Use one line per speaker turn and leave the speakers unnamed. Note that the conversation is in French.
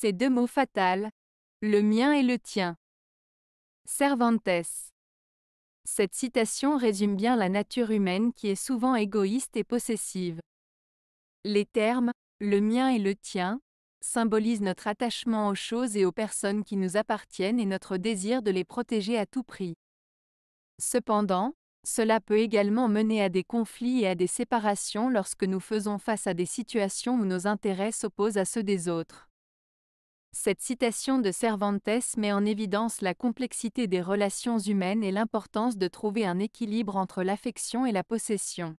Ces deux mots fatals, le mien et le tien. Cervantes. Cette citation résume bien la nature humaine qui est souvent égoïste et possessive. Les termes le mien et le tien symbolisent notre attachement aux choses et aux personnes qui nous appartiennent et notre désir de les protéger à tout prix. Cependant, cela peut également mener à des conflits et à des séparations lorsque nous faisons face à des situations où nos intérêts s'opposent à ceux des autres. Cette citation de Cervantes met en évidence la complexité des relations humaines et l'importance de trouver un équilibre entre l'affection et la possession.